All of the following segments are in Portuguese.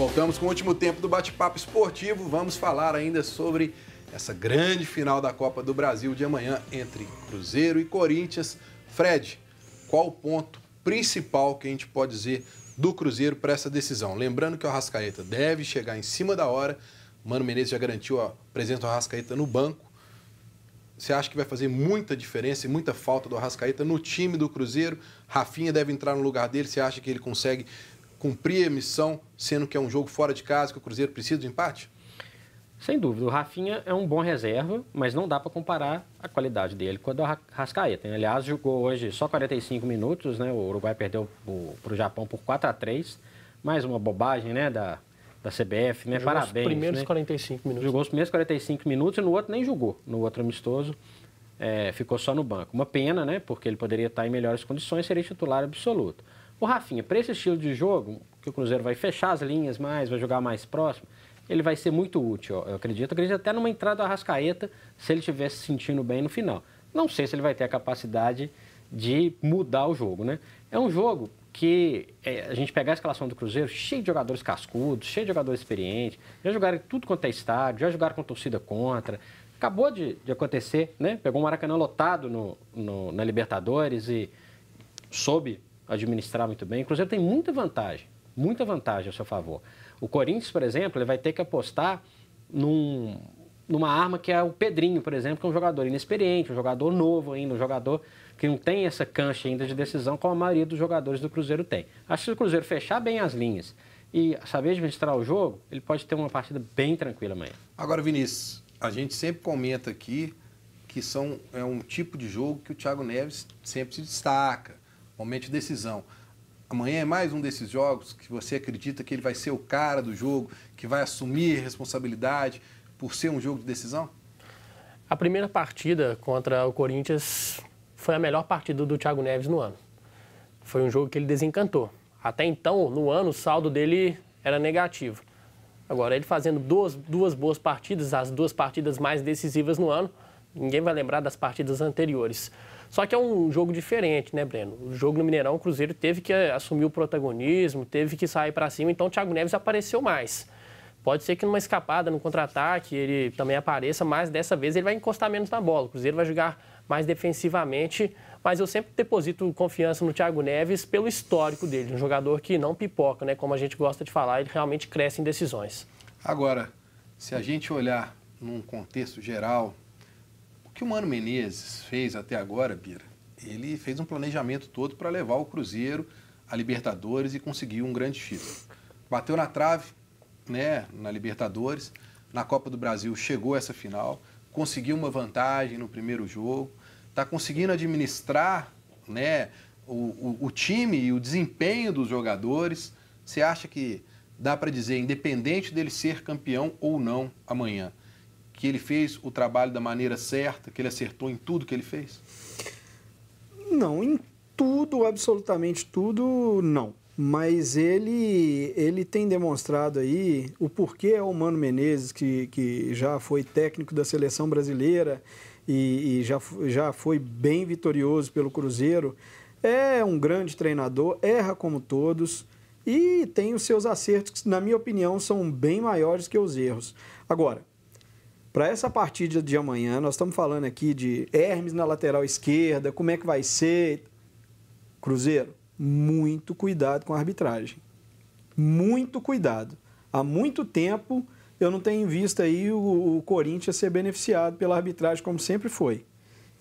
Voltamos com o último tempo do bate-papo esportivo. Vamos falar ainda sobre essa grande final da Copa do Brasil de amanhã entre Cruzeiro e Corinthians. Fred, qual o ponto principal que a gente pode dizer do Cruzeiro para essa decisão? Lembrando que o Arrascaeta deve chegar em cima da hora. Mano Menezes já garantiu a presença do Arrascaeta no banco. Você acha que vai fazer muita diferença e muita falta do Arrascaeta no time do Cruzeiro? Rafinha deve entrar no lugar dele. Você acha que ele consegue cumprir a missão, sendo que é um jogo fora de casa, que o Cruzeiro precisa de empate? Sem dúvida. O Rafinha é um bom reserva, mas não dá para comparar a qualidade dele com a do Rascaeta. Né? Aliás, jogou hoje só 45 minutos, né? O Uruguai perdeu para o Japão por 4 a 3 Mais uma bobagem, né? Da, da CBF, né? Jogou Parabéns. Os primeiros né? 45 minutos. Jogou os primeiros 45 minutos e no outro nem jogou, no outro amistoso. É, ficou só no banco. Uma pena, né? Porque ele poderia estar em melhores condições, seria titular absoluto. O Rafinha, para esse estilo de jogo, que o Cruzeiro vai fechar as linhas mais, vai jogar mais próximo, ele vai ser muito útil, eu acredito. Eu acredito até numa entrada do Arrascaeta, se ele estiver se sentindo bem no final. Não sei se ele vai ter a capacidade de mudar o jogo, né? É um jogo que é, a gente pegar a escalação do Cruzeiro, cheio de jogadores cascudos, cheio de jogadores experientes, já jogaram tudo quanto é estádio, já jogaram com torcida contra. Acabou de, de acontecer, né? Pegou um Maracanã lotado no, no, na Libertadores e soube administrar muito bem. O Cruzeiro tem muita vantagem, muita vantagem a seu favor. O Corinthians, por exemplo, ele vai ter que apostar num, numa arma que é o Pedrinho, por exemplo, que é um jogador inexperiente, um jogador novo ainda, um jogador que não tem essa cancha ainda de decisão como a maioria dos jogadores do Cruzeiro tem. Acho que se o Cruzeiro fechar bem as linhas e saber administrar o jogo, ele pode ter uma partida bem tranquila amanhã. Agora, Vinícius, a gente sempre comenta aqui que são, é um tipo de jogo que o Thiago Neves sempre se destaca momento de decisão. Amanhã é mais um desses jogos que você acredita que ele vai ser o cara do jogo, que vai assumir responsabilidade por ser um jogo de decisão? A primeira partida contra o Corinthians foi a melhor partida do Thiago Neves no ano. Foi um jogo que ele desencantou. Até então, no ano, o saldo dele era negativo. Agora, ele fazendo duas, duas boas partidas, as duas partidas mais decisivas no ano, Ninguém vai lembrar das partidas anteriores. Só que é um jogo diferente, né, Breno? O jogo no Mineirão, o Cruzeiro teve que eh, assumir o protagonismo, teve que sair para cima, então o Thiago Neves apareceu mais. Pode ser que numa escapada, num contra-ataque, ele também apareça, mas dessa vez ele vai encostar menos na bola. O Cruzeiro vai jogar mais defensivamente, mas eu sempre deposito confiança no Thiago Neves pelo histórico dele, um jogador que não pipoca, né? Como a gente gosta de falar, ele realmente cresce em decisões. Agora, se a gente olhar num contexto geral, que o Mano Menezes fez até agora, Bira, ele fez um planejamento todo para levar o Cruzeiro a Libertadores e conseguiu um grande título. Bateu na trave, né, na Libertadores, na Copa do Brasil chegou essa final, conseguiu uma vantagem no primeiro jogo, está conseguindo administrar, né, o, o, o time e o desempenho dos jogadores. Você acha que dá para dizer, independente dele ser campeão ou não amanhã, que ele fez o trabalho da maneira certa, que ele acertou em tudo que ele fez? Não, em tudo, absolutamente tudo, não. Mas ele, ele tem demonstrado aí o porquê é o Mano Menezes, que, que já foi técnico da seleção brasileira e, e já, já foi bem vitorioso pelo Cruzeiro, é um grande treinador, erra como todos e tem os seus acertos, que, na minha opinião, são bem maiores que os erros. Agora, para essa partida de amanhã, nós estamos falando aqui de Hermes na lateral esquerda, como é que vai ser. Cruzeiro, muito cuidado com a arbitragem. Muito cuidado. Há muito tempo eu não tenho visto aí o, o Corinthians ser beneficiado pela arbitragem como sempre foi.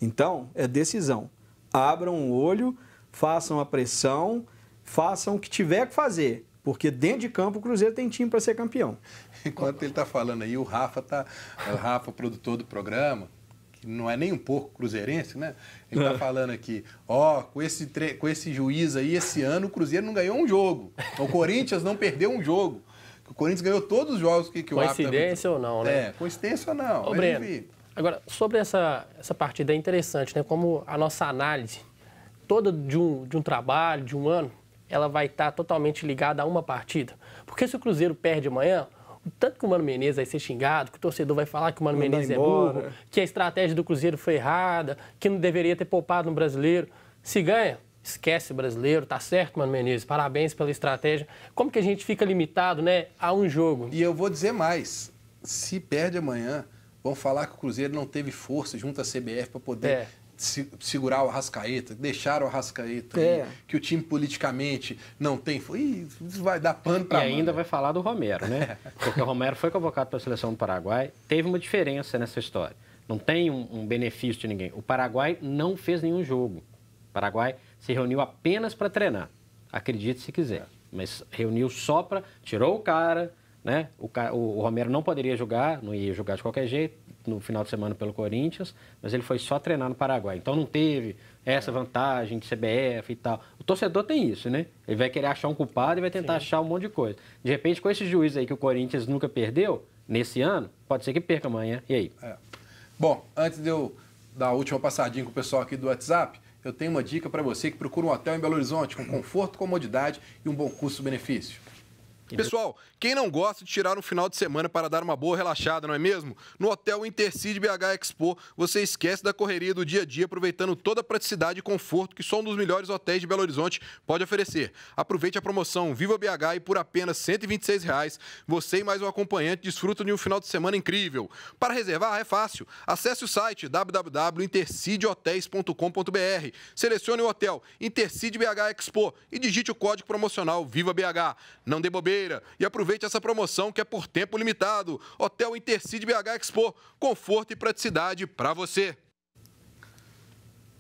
Então, é decisão. Abram o olho, façam a pressão, façam o que tiver que fazer porque dentro de campo o Cruzeiro tem time para ser campeão. Enquanto ele está falando aí, o Rafa tá, o Rafa, produtor do programa, que não é nem um pouco cruzeirense, né? Ele está é. falando aqui, ó, oh, com esse tre... com esse juiz aí esse ano o Cruzeiro não ganhou um jogo. O Corinthians não perdeu um jogo. O Corinthians ganhou todos os jogos que, que o tá Coincidência ou não, né? É, coincidência ou não. Ô, Breno, agora, sobre essa, essa partida é interessante, né? Como a nossa análise toda de um, de um trabalho, de um ano, ela vai estar tá totalmente ligada a uma partida. Porque se o Cruzeiro perde amanhã, o tanto que o Mano Menezes vai ser xingado, que o torcedor vai falar que o Mano não Menezes é burro, que a estratégia do Cruzeiro foi errada, que não deveria ter poupado no brasileiro. Se ganha, esquece o brasileiro, tá certo, Mano Menezes, parabéns pela estratégia. Como que a gente fica limitado, né, a um jogo? E eu vou dizer mais, se perde amanhã, vão falar que o Cruzeiro não teve força junto à CBF para poder é segurar o Arrascaeta, deixar o Arrascaeta, é. que o time politicamente não tem. foi isso vai dar pano para E ainda vai falar do Romero, né? Porque o Romero foi convocado para a seleção do Paraguai, teve uma diferença nessa história. Não tem um, um benefício de ninguém. O Paraguai não fez nenhum jogo. O Paraguai se reuniu apenas para treinar. Acredite se quiser. É. Mas reuniu só para. Tirou o cara, né? O, o, Romero não poderia jogar, não ia jogar de qualquer jeito, no final de semana pelo Corinthians, mas ele foi só treinar no Paraguai. Então não teve essa vantagem de CBF e tal. O torcedor tem isso, né? Ele vai querer achar um culpado e vai tentar Sim. achar um monte de coisa. De repente, com esse juiz aí que o Corinthians nunca perdeu, nesse ano, pode ser que perca amanhã. E aí? É. Bom, antes de eu dar a última passadinha com o pessoal aqui do WhatsApp, eu tenho uma dica para você que procura um hotel em Belo Horizonte com conforto, comodidade e um bom custo-benefício. Uhum. Pessoal, quem não gosta de tirar um final de semana para dar uma boa relaxada, não é mesmo? No Hotel Intercity BH Expo, você esquece da correria do dia a dia, aproveitando toda a praticidade e conforto que só um dos melhores hotéis de Belo Horizonte pode oferecer. Aproveite a promoção Viva BH e por apenas R$ 126, reais, você e mais um acompanhante desfrutam de um final de semana incrível. Para reservar, é fácil. Acesse o site www.intercidehotels.com.br, selecione o hotel Intercity BH Expo e digite o código promocional Viva BH. Não dê bobeira e aproveite essa promoção que é por tempo limitado. Hotel Intercity BH Expo, conforto e praticidade para você.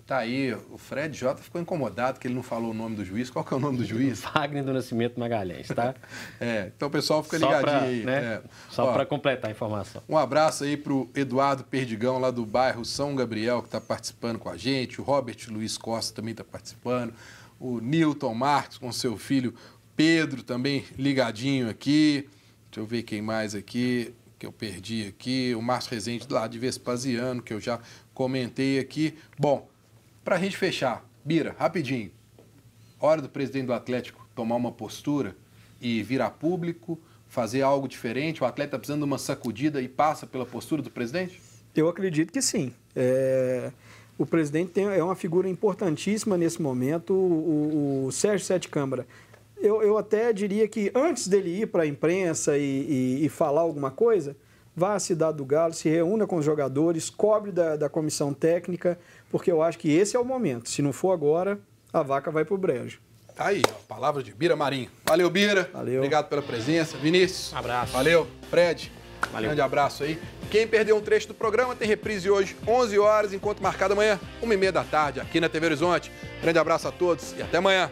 Tá aí, o Fred J ficou incomodado que ele não falou o nome do juiz. Qual que é o nome do juiz? Wagner do Nascimento Magalhães, tá? é, então o pessoal fica ligadinho aí. Né? É. Só para completar a informação. Um abraço aí para o Eduardo Perdigão, lá do bairro São Gabriel, que está participando com a gente. O Robert Luiz Costa também está participando. O Newton Marques com seu filho Pedro também ligadinho aqui. Deixa eu ver quem mais aqui que eu perdi aqui. O Márcio Rezende lá de Vespasiano, que eu já comentei aqui. Bom, para a gente fechar, Bira, rapidinho. Hora do presidente do Atlético tomar uma postura e virar público, fazer algo diferente? O atleta tá precisando de uma sacudida e passa pela postura do presidente? Eu acredito que sim. É... O presidente tem, é uma figura importantíssima nesse momento. O, o, o Sérgio Sete Câmara eu, eu até diria que antes dele ir para a imprensa e, e, e, falar alguma coisa, vá à cidade do Galo, se reúna com os jogadores, cobre da, da comissão técnica, porque eu acho que esse é o momento. Se não for agora, a vaca vai para o brejo. Tá aí, ó, palavra de Bira Marinho. Valeu, Bira. Valeu. Obrigado pela presença. Vinícius. abraço. Valeu. Fred. Valeu. Grande abraço aí. Quem perdeu um trecho do programa tem reprise hoje, 11 horas, enquanto marcado amanhã, 1h30 da tarde, aqui na TV Horizonte. Grande abraço a todos e até amanhã.